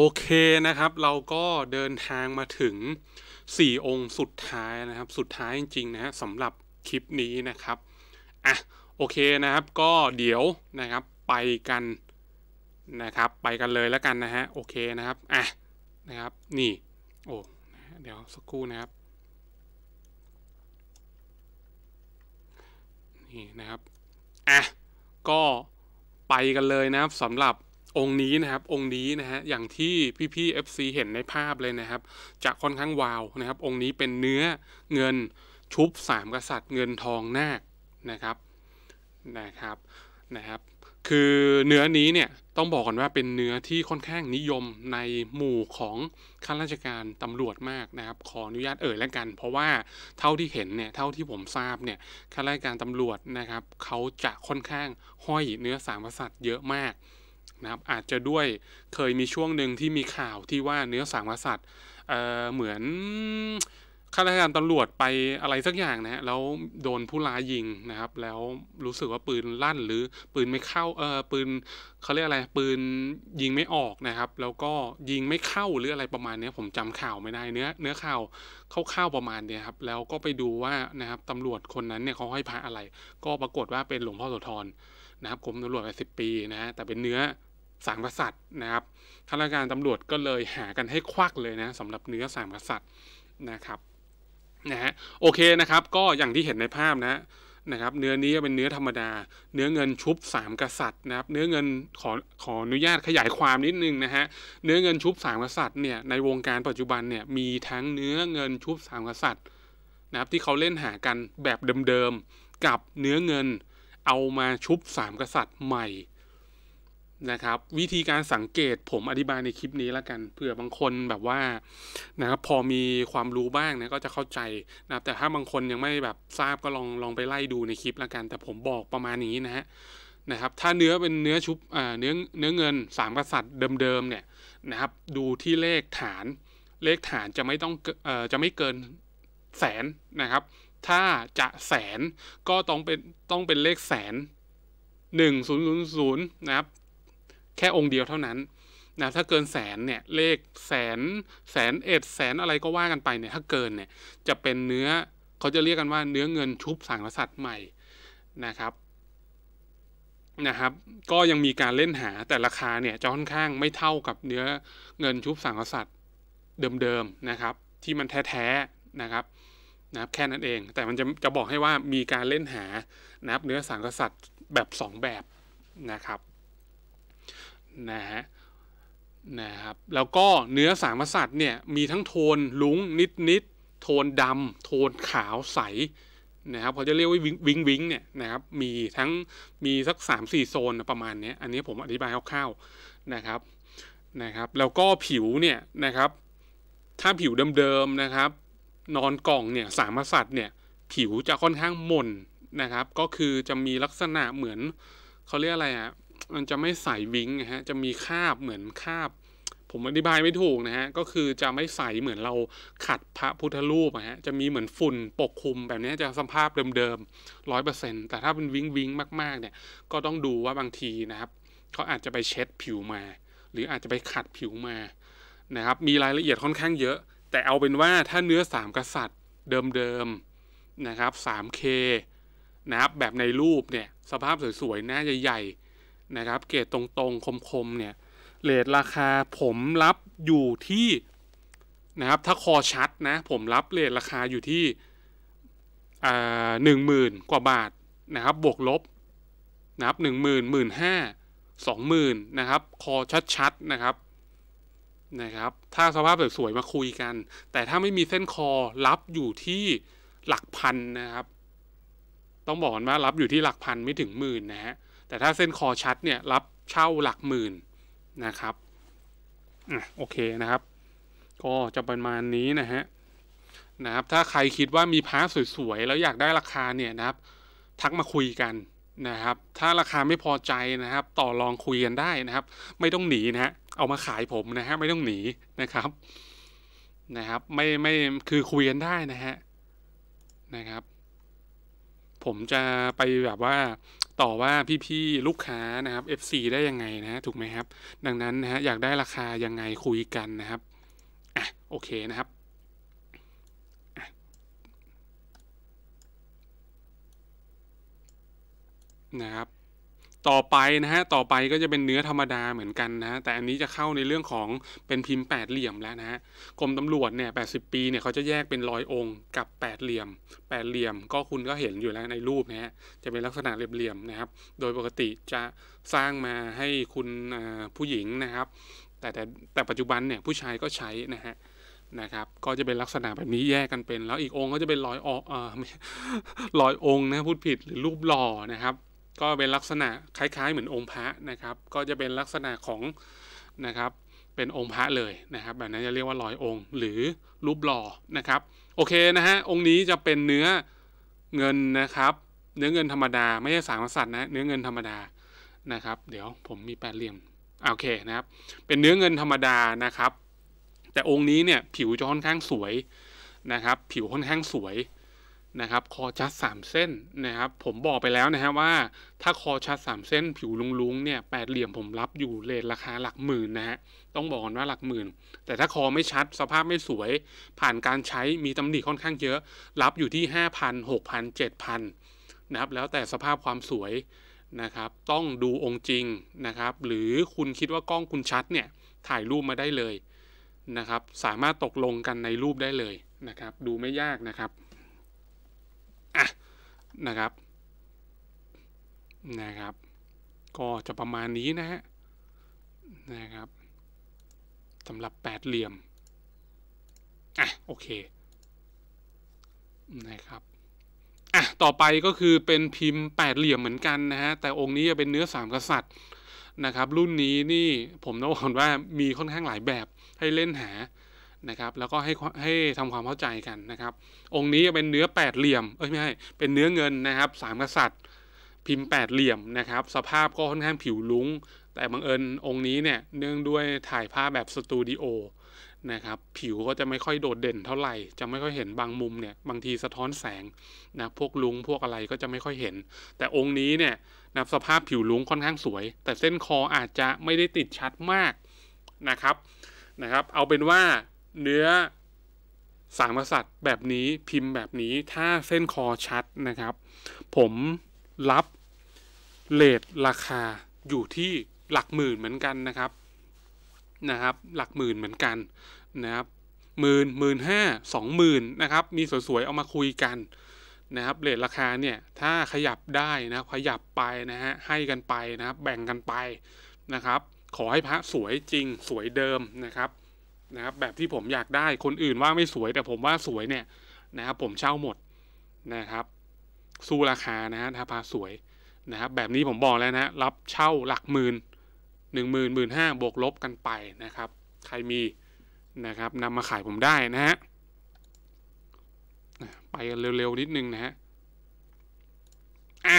โอเค นะครับเราก็เดินทางมาถึง 4 องค์สุดท้ายนะครับสุดท้ายจริงๆนะฮะสำหรับคลิปนี้นะครับ อ่ะโอเคนะครับ ก็เดี๋ยวนะครับไปกันนะครับไปกันเลยแล้วกันนะฮะโอเคนะครับอ่ะนะครับนี่โอ้เดี๋ยว สักครู่นะครับ นี่นะครับ อ่ะก็ไปกันเลยนะครับสำหรับองค์นี้นะครับองค์นี้นะฮะอย่างที่พี่ๆ FC เห็นในภาพเลยนะครับจะค่อนข้างวาวนะครับองค์นี้เป็นเนื้อเงินชุบสามกษัตริย์เงินทองนาคนะครับนะครับนะครับคือเนื้อนี้เนี่ยต้องบอกก่อนว่าเป็นเนื้อที่ค่อนข้างนิยมในหมู่ของข้าราชการตำรวจมากนะครับขออนุญาตเอ่ยแล้วกัน เพราะว่าเท่าที่เห็นเนี่ยเท่าที่ผมทราบเนี่ยข้าราชการตำรวจนะครับเขาจะค่อนข้างห้อยเนื้อสามกษัตริย์เยอะมากนะครับอาจจะด้วยเคยมีช่วงหนึ่งที่มีข่าวที่ว่าเนื้อสังวสัตว์เหมือน ข้าราชการตำรวจไปอะไรสักอย่างนะฮะแล้วโดนผู้ร้ายยิงนะครับ แล้วรู้สึกว่าปืนลั่นหรือปืนไม่เข้าเออปืนเขาเรียกอะไรปืนยิงไม่ออกนะครับ แล้วก็ยิงไม่เข้าหรืออะไรประมาณนี้ผมจำข่าวไม่ได้เนื้อเนื้อข่าวเข้าๆประมาณเนี้ยครับแล้วก็ไปดูว่านะครับตำรวจคนนั้นเนี่ยเขาให้พระอะไร ก็ปรากฏว่าเป็นหลวงพ่อโสธรนะครับกรมตำรวจไปสิบปีนะฮะแต่เป็นเนื้อสามกษัตริย์นะครับข้าราชการตำรวจก็เลยหากันให้ควักเลยนะสำหรับเนื้อสามกษัตริย์นะครับนะฮะโอเคนะครับก็อย่างที่เห็นในภาพนะนะครับเนื้อนี้เป็นเนื้อธรรมดา เนื้อเงินชุบสามกษัตริย์นะครับ เนื้อเงินขอขออนุญาตขยายความนิดนึงนะฮะเนื้อเงินชุบสามกษัตริย์เนี่ยในวงการปัจจุบันเนี่ยมีทั้งเนื้อเงินชุบสามกษัตริย์นะครับที่เขาเล่นหากันแบบเดิมๆกับเนื้อเงินเอามาชุบสามกษัตริย์ใหม่นะครับวิธีการสังเกตผมอธิบายในคลิปนี้แล้วกันเผื่อบางคนแบบว่านะครับพอมีความรู้บ้างนะก็จะเข้าใจนะครับ แต่ถ้าบางคนยังไม่แบบทราบก็ลองลองไปไล่ดูในคลิปแล้วกัน แต่ผมบอกประมาณนี้นะฮะนะครับ ถ้าเนื้อเป็นเนื้อชุบเนื้อเนื้อเงินสามกษัตริย์เดิมๆเนี่ยนะครับ ดูที่เลขฐาน เลขฐานจะไม่ต้องจะไม่เกินแสนนะครับ ถ้าจะแสนก็ต้องเป็นต้องเป็นเลขแสน 1000นะครับแค่องค์เดียวเท่านั้นนะถ้าเกินแสนเนี่ยเลขแสนแสนเอ็ดแสนอะไรก็ว่ากันไปเนี่ยถ้าเกินเนี่ยจะเป็นเนื้อเขาจะเรียกกันว่า เนื้อเงินชุบสังกษัตริ์ใหม่นะครับนะครับ ก็ยังมีการเล่นหาแต่ราคาเนี่ยจะค่อนข้างไม่เท่ากับเนื้อเงินชุบสังกษัตริ์เดิมๆนะครับ ที่มันแท้ๆนะครับนะครับ แค่นั้นเองแต่มันจะจะบอกให้ว่ามีการเล่นหานะครับเนื้อสังกษัตริย์แบบ 2 แบบนะครับนะฮะนะครับแล้วก็เนื้อสามสัตว์เนี่ยมีทั้งโทนลุงนิดนิดโทนดำโทนขาวใสนะครับเขาจะเรียกว่าวิงวิงเนี่ยนะครับมีทั้งมีสัก 3 4 โซนประมาณนี้ อันนี้ผมอธิบายคร่าวๆนะครับนะครับ แล้วก็ผิวเนี่ยนะครับถ้าผิวเดิม ๆนะครับ นอนกล่องเนี่ยสามสัตว์เนี่ยผิวจะค่อนข้างหม่นนะครับ ก็คือจะมีลักษณะเหมือนเขาเรียกอะไรอะมันจะไม่ใสวิงนะฮะ จะมีคาบเหมือนคาบ ผมอธิบายไม่ถูกนะฮะ ก็คือจะไม่ใสเหมือนเราขัดพระพุทธรูปนะฮะ จะมีเหมือนฝุ่น ปกคลุมแบบนี้จะสภาพเดิมๆร้อยเปอร์เซ็นต์แต่ถ้าเป็นวิงวิงมากๆ เนี่ย ก็ต้องดูว่าบางทีนะครับเขาอาจจะไปเช็ดผิวมา หรืออาจจะไปขัดผิวมา นะครับ มีรายละเอียดค่อนข้างเยอะ แต่เอาเป็นว่าถ้าเนื้อสามกษัตริย์เดิมๆ นะครับ 3K นะครับ แบบในรูปเนี่ย สภาพสวยๆหน้าใหญ่นะครับเกรดตรงๆคมๆ เนี่ยเลทราคาผมรับอยู่ที่นะครับ ถ้าคอชัดนะ ผมรับเลทราคาอยู่ที่หนึ่งหมื่นกว่าบาทนะครับ บวกลบนะครับหนึ่งหมื่นหมื่นห้าสองหมื่นนะครับ คอชัดๆ นะครับนะครับ ถ้าสภาพสวยๆมาคุยกัน แต่ถ้าไม่มีเส้นคอรับอยู่ที่หลักพันนะครับ ต้องบอกกนว่ารับอยู่ที่หลักพันไม่ถึงหมื่นนะฮะแต่ ถ้าเส้นคอชัด เนี่ย รับเช่าหลักหมื่นนะครับอโอเคนะครับ ก็จะประมาณนี้นะฮะนะครับ ถ้าใครคิดว่ามีพาร์ทสวยๆแล้วอยากได้ราคาเนี่ยนะครับ ทักมาคุยกันนะครับ ถ้าราคาไม่พอใจนะครับ ต่อรองคุยกันได้นะครับ ไม่ต้องหนีนะฮะ เอามาขายผมนะฮะไม่ต้องหนีนะครับ นะครับ ไม่ไม่คือคุยกันได้นะฮะนะครับ ผมจะไปแบบว่าต่อว่าพี่ๆลูกค้านะครับ FC ได้ยังไงนะ ถูกไหมครับ ดังนั้น นะฮะอยากได้ราคายังไงคุยกันนะครับอ่ะโอเคนะครับ นะครับต่อไปนะฮะต่อไปก็จะเป็นเนื้อธรรมดาเหมือนกันนะ แต่อันนี้จะเข้าในเรื่องของเป็นพิมพ์แปดเหลี่ยมแล้วนะฮะกรมตำรวจเนี่ยแปปีเนี่ยเขาจะแยกเป็นรอยองค์ กับแปดเหลี่ยมแปดเหลี่ยม ก็คุณก็เห็นอยู่แล้วในรูปนะฮะจะเป็นลักษณะเหลี่ยมนะครับ โดยปกติจะสร้างมาให้คุณผู้หญิงนะครับแต่แต่แต่ปัจจุบันเนี่ยผู้ชายก็ใช้นะฮะนะครับ ก็จะเป็นลักษณะแบบนี้แยกกันเป็น แล้วอีกองค์ก็จะเป็นรอยอออออยองค์นะพูดผิดหรือรูปหล่อนะครับก็เป็นลักษณะคล้ายๆ เหมือนองค์พระนะครับ ก็จะเป็นลักษณะของนะครับเป็นองค์พระเลยนะครับ แบบนั้นจะเรียกว่าลอยองค์หรือรูปหล่อนะครับโอเคนะฮะองค์นี้จะเป็นเนื้อเงินนะครับ เนื้อเงินธรรมดาไม่ใช่สามสัตว์นะเนื้อเงินธรรมดานะครับ เดี๋ยวผมมีแปดเหลี่ยมโอเคนะครับ เป็นเนื้อเงินธรรมดานะครับ แต่องค์นี้เนี่ยผิวจะค่อนข้างสวยนะครับ ผิวค่อนข้างสวยนะครับคอชัด 3 เส้นนะครับ ผมบอกไปแล้วนะฮะว่า ถ้าคอชัด 3 เส้น ผิวลุงๆเนี่ยแปดเหลี่ยมผมรับอยู่เลทราคาหลักหมื่นนะฮะต้องบอกว่าหลักหมื่นแต่ถ้าคอไม่ชัดสภาพไม่สวย ผ่านการใช้มีตำหนิค่อนข้างเยอะ รับอยู่ที่ 5,000 6,000 7,000นะครับแล้วแต่สภาพความสวยนะครับ ต้องดูองค์จริงนะครับ หรือคุณคิดว่ากล้องคุณชัดเนี่ยถ่ายรูปมาได้เลยนะครับ สามารถตกลงกันในรูปได้เลยนะครับ ดูไม่ยากนะครับ่ะนะครับ นะครับ ก็จะประมาณนี้นะฮะ นะครับ สำหรับแปดเหลี่ยม อ่ะโอเค นะครับ อ่ะต่อไปก็คือเป็นพิมพ์แปดเหลี่ยมเหมือนกันนะฮะ แต่องค์นี้จะเป็นเนื้อสามกษัตริย์นะครับ รุ่นนี้นี่ผมต้องบอกว่ามีค่อนข้างหลายแบบให้เล่นหานะครับแล้วก็ให้ให้ทำความเข้าใจกันนะครับ องค์นี้จะเป็นเนื้อแปดเหลี่ยมเอ้ยไม่ใช่เป็นเนื้อเงินนะครับสามกษัตริย์ พิมพ์แปดเหลี่ยมนะครับสภาพก็ค่อนข้างผิวลุ้งแต่บังเอิญองค์นี้เนี่ยเนื่องด้วยถ่ายภาพแบบสตูดิโอนะครับผิวก็จะไม่ค่อยโดดเด่น เท่าไหร่จะไม่ค่อยเห็นบางมุมเนี่ยบางทีสะท้อนแสงนะพวกลุงพวกอะไรก็จะไม่ค่อยเห็น แต่องค์นี้เนี่ยนะสภาพผิวลุงค่อนข้างสวย แต่เส้นคออาจจะไม่ได้ติดชัดมากนะครับนะครับ เอาเป็นว่าเนื้อสามกษัตริย์แบบนี้พิมพ์แบบนี้ถ้าเส้นคอชัดนะครับ ผมรับเลทราคาอยู่ที่หลักหมื่นเหมือนกันนะครับนะครับ หลักหมื่นเหมือนกันนะครับหมื่นหมื่นห้าสองหมื่นนะครับ มีสวยๆเอามาคุยกันนะครับเลทราคาเนี่ยถ้าขยับได้นะขยับไปนะฮะให้กันไปนะครับ แบ่งกันไปนะครับ ขอให้พระสวยจริงสวยเดิมนะครับนะครับแบบที่ผมอยากได้คนอื่นว่าไม่สวยแต่ผมว่าสวยเนี่ยนะครับผมเช่าหมดนะครับสู้ราคานะฮะ้าพาสวยนะครับแบบนี้ผมบอกแล้วนะรับเช่าหลักหมื่นหนึ่งหมื่นหมื่นห้าบวกลบกันไปนะครับ ใครมีนะครับนำมาขายผมได้นะฮะไปเร็วๆนิดนึงนะฮะอ่ะ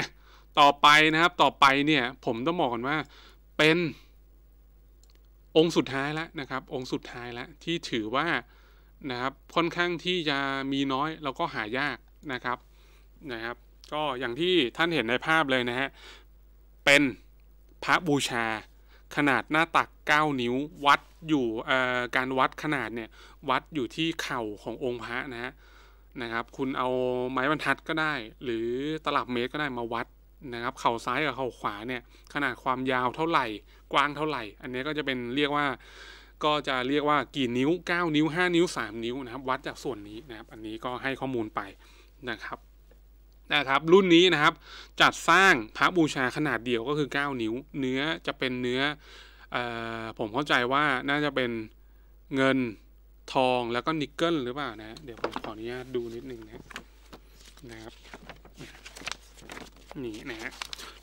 ต่อไปนะครับต่อไปเนี่ยผมต้องบอกก่อนว่าเป็นองค์สุดท้ายแล้วนะครับองค์สุดท้ายแล้วที่ถือว่านะครับค่อนข้างที่จะมีน้อย แล้วก็หายากนะครับนะครับ ก็อย่างที่ท่านเห็นในภาพเลยนะฮะเป็นพระบูชาขนาดหน้าตัก 9 นิ้ววัดอยู่การวัดขนาดเนี่ยวัดอยู่ที่เข่าขององค์พระนะฮะนะครับคุณเอาไม้บรรทัดก็ได้ หรือตลับเมตรก็ได้มาวัดนะครับเข่าซ้ายกับเข่าขวาเนี่ย ขนาดความยาวเท่าไหร่กว้างเท่าไหร่ อันนี้ก็จะเป็นเรียกว่า ก็จะเรียกว่ากี่นิ้ว9นิ้ว5นิ้ว 3 นิ้วนะครับ วัดจากส่วนนี้นะครับ อันนี้ก็ให้ข้อมูลไปนะครับ นะครับรุ่นนี้นะครับ จัดสร้างพระบูชาขนาดเดียวก็คือ 9 นิ้ว เนื้อจะเป็นเนื้ออผมเข้าใจว่าน่าจะเป็นเงินทองแล้วก็นิกเกิลหรือเปล่านะเดี๋ยวผมขออนุญาตดูนิดนึงนะนะครับนี่นะฮะ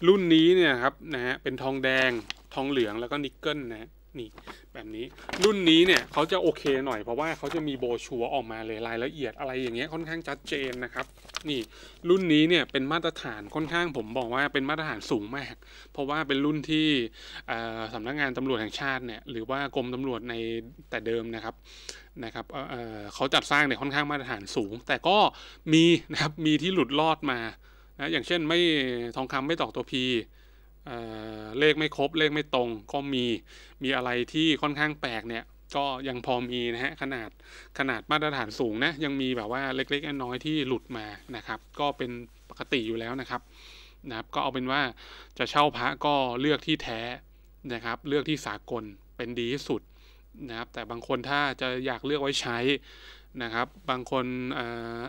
รุ่นนี้เนี่ยครับนะฮะเป็นทองแดง ทองเหลืองแล้วก็นิกเกิลนะนี่แบบนี้รุ่นนี้เนี่ยเขาจะโอเคหน่อย เพราะว่าเขาจะมีโบชัวออกมาเลยรายละเอียดอะไรอย่างเงี้ยค่อนข้างชัดเจนนะครับนี่รุ่นนี้เนี่ยเป็นมาตรฐานค่อนข้างผมบอกว่าเป็นมาตรฐานสูงมาก เพราะว่าเป็นรุ่นที่สำนักงานตำรวจแห่งชาติเนี่ยหรือว่ากรมตำรวจในแต่เดิมนะครับนะครับเเขาจัดสร้างเนี่ยค่อนข้างมาตรฐานสูง แต่ก็มีนะครับมีที่หลุดรอดมานะอย่างเช่นไม่ทองคำไม่ตอกตัวพเเลขไม่ครบ เลขไม่ตรงก็มีมีอะไรที่ค่อนข้างแปลกเนี่ย ก็ยังพอมีนะฮะขนาดขนาดมาตรฐานสูงนะยังมีแบบว่าเล็กๆน้อยๆที่หลุดมานะครับ ก็เป็นปกติอยู่แล้วนะครับ นะครับก็เอาเป็นว่าจะเช่าพระก็เลือกที่แท้นะครับ เลือกที่สากลเป็นดีที่สุดนะครับ แต่บางคนถ้าจะอยากเลือกไว้ใช้นะครับบางคน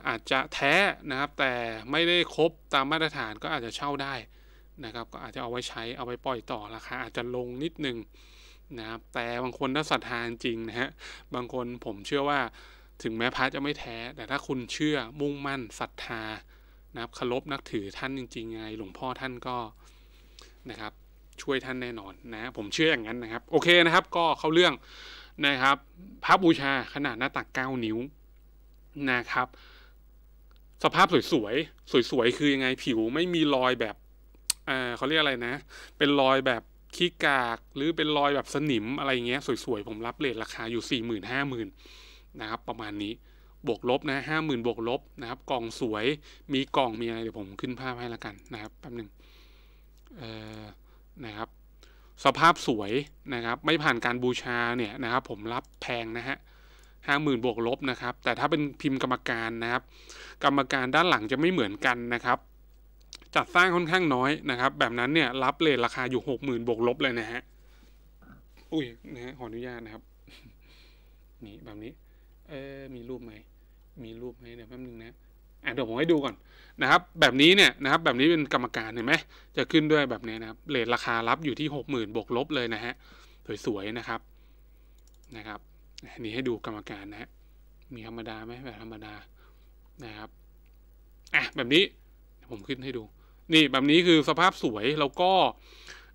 อาจจะแท้นะครับแต่ไม่ได้ครบตามมาตรฐานก็อาจจะเช่าได้นะครับก็อาจจะเอาไว้ใช้เอาไปปล่อยต่อ ราคาอาจจะลงนิดนึงนะครับแต่บางคนถ้าศรัทธาจริงนะฮะบางคนผมเชื่อว่าถึงแม้พระจะไม่แท้ แต่ถ้าคุณเชื่อมุ่งมั่นศรัทธานะครับเคารพนักถือท่านจริง ๆไง หลวงพ่อท่านก็นะครับช่วยท่านแน่นอน นะผมเชื่ออย่างนั้นนะครับโอเคนะครับก็เข้าเรื่องนะครับพระบูชาขนาดหน้าตัก 9 นิ้วนะครับ สภาพสวยๆสวยๆคือยังไงผิวไม่มีรอยแบบเขาเรียกอะไรนะ เป็นรอยแบบ ขี้กากหรือเป็นรอยแบบสนิมอะไรเงี้ยสวยๆผมรับเลทราคาอยู่4น0 0 0หมื่นะครับ ประมาณนี้บวกลบนะห้าหมื่นบวกลบนะครับกล่องสวยมีกล่องมีอะไร เดี๋ยวผมขึ้นภาพให้ละกันนะครับแป๊บหนึ่งเออนะครับสภาพสวยนะครับ ไม่ผ่านการบูชาเนี่ยนะครับ ผมรับแพงนะฮะห้าหมื่นบวกลบนะครับ แต่ถ้าเป็นพิมพ์กรรมการนะครับ กรรมการด้านหลังจะไม่เหมือนกันนะครับ จัดสร้างค่อนข้างน้อยนะครับ แบบนั้นเนี่ย รับเลทราคาอยู่หกหมื่นบวกลบเลยนะฮะอุ้ยนะฮะขออนุญาตนะครับ นี่แบบนี้ เออมีรูปไหมมีรูปไหมเดี๋ยวแป๊บนึงนะเดี๋ยวผมให้ดูก่อนนะครับ แบบนี้เนี่ยนะครับ แบบนี้เป็นกรรมการเห็นไหมจะขึ้นด้วยแบบนี้นะครับเลทราคารับอยู่ที่หกหมื่นบวกลบเลยนะฮะสวยๆนะครับนะครับนี่ให้ดูกรรมการนะฮะมีธรรมดาไหมแบบธรรมดานะครับอ่ะแบบนี้ผมขึ้นให้ดู นี่แบบนี้คือสภาพสวยแล้วก็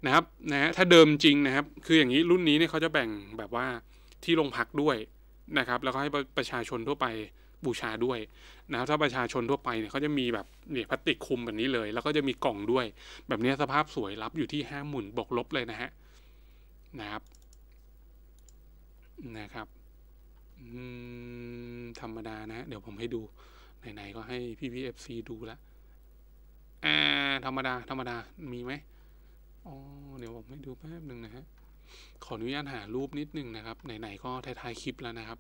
นะครับนะถ้าเดิมจริงนะครับ คืออย่างนี้รุ่นนี้เนี่ยเขาจะแบ่งแบบว่าที่โรงพักด้วยนะครับ แล้วก็ให้ประชาชนทั่วไปบูชาด้วยนะครับถ้าประชาชนทั่วไปเนี่ยเขาจะมีแบบเนี่ยพลาสติกคุมแบบนี้เลย แล้วก็จะมีกล่องด้วย แบบนี้สภาพสวยรับอยู่ที่ห้าหมื่นบวกลบเลยนะฮะนะครับ นะครับธรรมดานะ เดี๋ยวผมให้ดูไหนๆก็ให้พี่พีเอฟซีดูละอ่าธรรมดาธรรมดามีไหมอ๋อเดี๋ยวผมให้ดูแป๊บหนึ่งนะฮะขออนุญาตหารูปนิดนึงนะครับ ไหนๆก็ท้ายๆคลิปแล้วนะครับ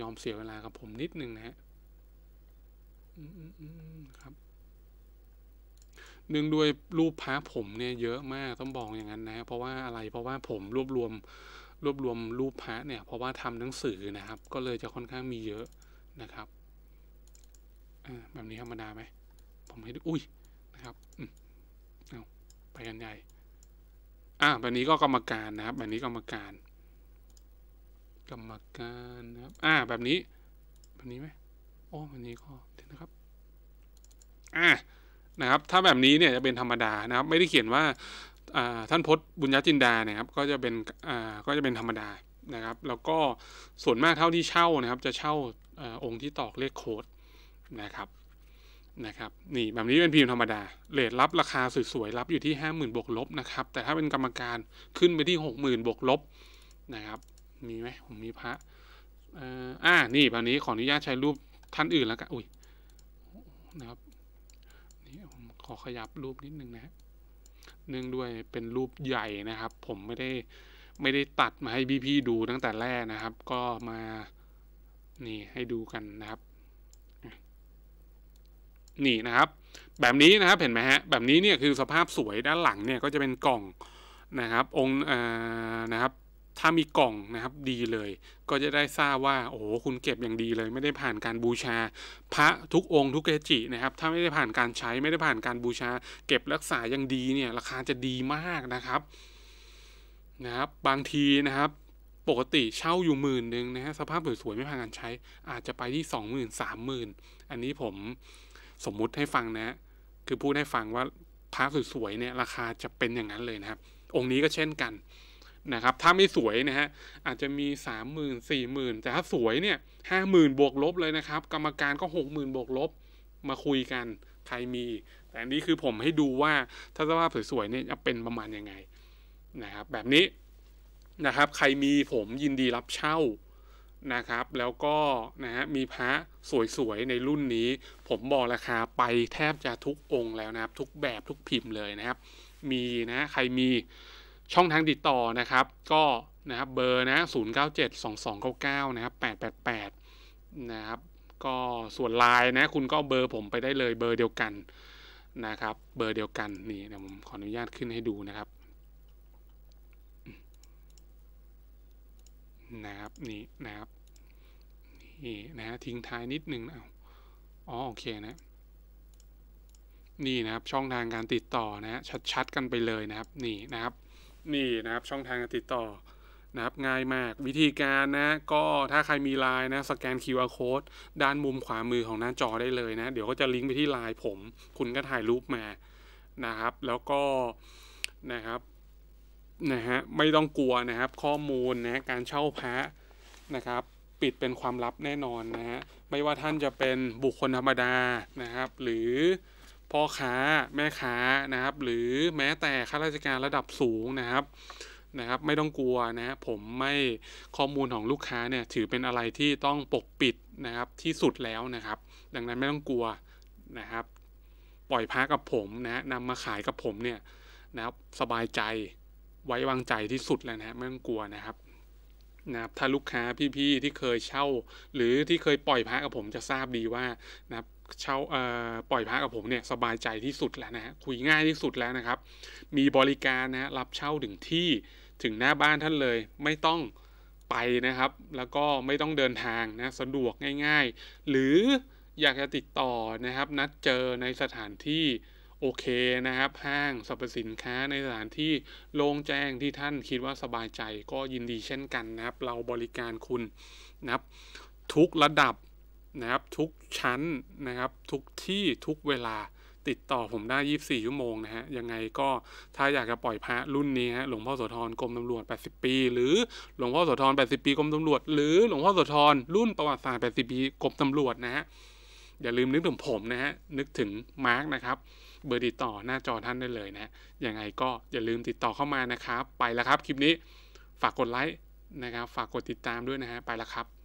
ยอมเสียเวลากับผมนิดนึงนะฮะครับเนื่องด้วยรูปพระผมเนี่ย เยอะมากต้องบอกอย่างนั้นนะ เพราะว่าอะไรเพราะว่าผมรวบรวม รวบรวมรูปพระเนี่ย เพราะว่าทำหนังสือนะครับ ก็เลยจะค่อนข้างมีเยอะนะครับแบบนี้ธรรมดาไหมผมให้ดูอุ้ยนะครับเอาไปกันใหญ่ อ่าแบบนี้ก็กรรมการนะครับแบบนี้กรรมการกรรมการนะครับ อ่า แบบนี้ แบบนี้ไหมโอ้แบบนี้ก็เดี๋ยวนะครับ อ่านะครับ ถ้าแบบนี้เนี่ยจะเป็นธรรมดา นะครับ ไม่ได้เขียนว่า ท่านพศบุญญจินดา นะครับ ก็จะเป็น อ่า ก็จะเป็นธรรมดา นะครับ แล้วก็ ส่วนมากเท่าที่เช่านะครับ จะเช่าอองค์ที่ตอกเลขโค้ดนะครับ นะครับ นี่ แบบนี้เป็นพิมพ์ธรรมดา เรทรับราคาสวยๆ รับอยู่ที่ 50,000บวกลบ นะครับ แต่ถ้าเป็นกรรมการ ขึ้นไปที่ 60,000บวกลบ นะครับมีไหมผมมีพระอ่านี่แบบนี้ขออนุญาตใช้รูปท่านอื่นแล้วกันอุ้ยนะครับนี่ ผม ขอขยับรูปนิดนึงนะเนื่องด้วยเป็นรูปใหญ่นะครับ ผมไม่ได้ไม่ได้ตัดมาให้พี่ๆดูตั้งแต่แรกนะครับ ก็มานี่ให้ดูกันนะครับนี่นะครับ แบบนี้นะครับเห็นไหมฮะแบบนี้เนี่ยคือสภาพสวยด้านหลังเนี่ยก็จะเป็นกล่องนะครับ องค์นะครับถ้ามีกล่องนะครับดีเลย ก็จะได้ทราบว่า โอ้โหคุณเก็บอย่างดีเลย ไม่ได้ผ่านการบูชา พระทุกองค์ทุกเกจินะครับ ถ้าไม่ได้ผ่านการใช้ไม่ได้ผ่านการบูชา เก็บรักษาอย่างดีเนี่ย ราคาจะดีมากนะครับนะครับบางทีนะครับ ปกติเช่าอยู่หมื่นหนึ่งนะฮะสภาพสวยๆไม่ผ่านการใช้ อาจจะไปที่สองหมื่นสามหมื่นอันนี้ผมสมมุติให้ฟังนะคือพูดให้ฟังว่าพระสวยๆเนี่ย ราคาจะเป็นอย่างนั้นเลยนะครับ องค์นี้ก็เช่นกันนะครับถ้าไม่สวยนะฮะอาจจะมี 3 0 0 0 0 4 0 0 0แต่ถ้าสวยเนี่ย5 0,000บวกลบเลยนะครับกรรมการก็60,000บวกลบ มาคุยกัน ใครมี แต่อันนี้คือผมให้ดูว่าถ้าสภาพสวยๆเนี่ยจะเป็นประมาณยังไงนะครับแบบนี้นะครับ ใครมีผมยินดีรับเช่านะครับ แล้วก็นะฮะมีพระสวยๆในรุ่นนี้ ผมบอกราคาไปแทบจะทุกองค์แล้วนะครับ ทุกแบบทุกพิมพ์เลยนะครับ มีนะใครมีช่องทางติดต่อนะครับก็ นะครับเบอร์นะ0 9 7 2 2 9 9นะครับ888 นะครับก็ส่วนไลน์นะคุณก็เบอร์ผมไปได้เลยเบอร์เดียวกันนะครับ เบอร์เดียวกันนี่เดี๋ยวผมขออนุญาตขึ้นให้ดูนะครับนะครับนี่นะครับนี่นะะทิ้งท้ายนิดนึงนะอ๋อโอเคนะ นี่นะครับช่องทางการติดต่อนะฮะชัดๆกันไปเลยนะครับ นี่นะครับนี่นะครับ ช่องทางติดต่อนะครับ ง่ายมากวิธีการนะ ก็ถ้าใครมีไลน์นะ สแกน QR code ด้านมุมขวามือของหน้าจอได้เลยนะ เดี๋ยวก็จะลิงก์ไปที่ไลน์ผม คุณก็ถ่ายรูปมานะครับ แล้วก็ นะครับ นะฮะไม่ต้องกลัวนะครับข้อมูลนะการเช่าพระนะครับ ปิดเป็นความลับแน่นอนนะฮะไม่ว่าท่านจะเป็นบุคคลธรรมดานะครับ หรือพ่อค้าแม่ค้านะครับ หรือแม้แต่ข้าราชการระดับสูงนะครับนะครับ ไม่ต้องกลัวนะ ผมไม่ข้อมูลของลูกค้าเนี่ยถือเป็นอะไรที่ต้องปกปิดนะครับที่สุดแล้วนะครับ ดังนั้นไม่ต้องกลัวนะครับ ปล่อยพักกับผมนะนำมาขายกับผมเนี่ยนะครับ สบายใจไว้วางใจที่สุดแล้วนะไม่ต้องกลัวนะครับ นะครับ ถ้าลูกค้าพี่ๆ ที่เคยเช่า หรือที่เคยปล่อยพักกับผมจะทราบดีว่านะครับเช่าปล่อยพระกับผมเนี่ยสบายใจที่สุดแล้วนะฮะคุยง่ายที่สุดแล้วนะครับ มีบริการนะรับเช่าถึงที่ถึงหน้าบ้านท่านเลยไม่ต้องไปนะครับ แล้วก็ไม่ต้องเดินทางนะสะดวกง่ายๆ หรืออยากจะติดต่อนะครับนัดเจอในสถานที่โอเคนะครับห้างสรรพสินค้าในสถานที่โล่งแจ้งที่ท่านคิดว่าสบายใจก็ยินดีเช่นกันนะครับเราบริการคุณ นะครับ ทุกระดับนะครับทุกชั้นนะครับทุกที่ทุกเวลาติดต่อผมได้ 24ชั่วโมงนะฮะยังไงก็ถ้าอยากจะปล่อยพระรุ่นนี้ฮะหลวงพ่อโสธรกรมตำรวจ 80 ปี หรือ หลวงพ่อโสธร80 ปีกรมตำรวจ หรือ หลวงพ่อโสธรรุ่นประวัติศาสตร์80 ปีกรมตำรวจนะฮะอย่าลืมนึกถึงผมนะฮะนึกถึงมาร์กนะครับเบอร์ติดต่อหน้าจอท่านได้เลยนะยังไงก็อย่าลืมติดต่อเข้ามานะครับ ไปแล้วครับ คลิปนี้ฝากกดไลค์นะครับฝากกดติดตามด้วยนะฮะไปแล้วครับ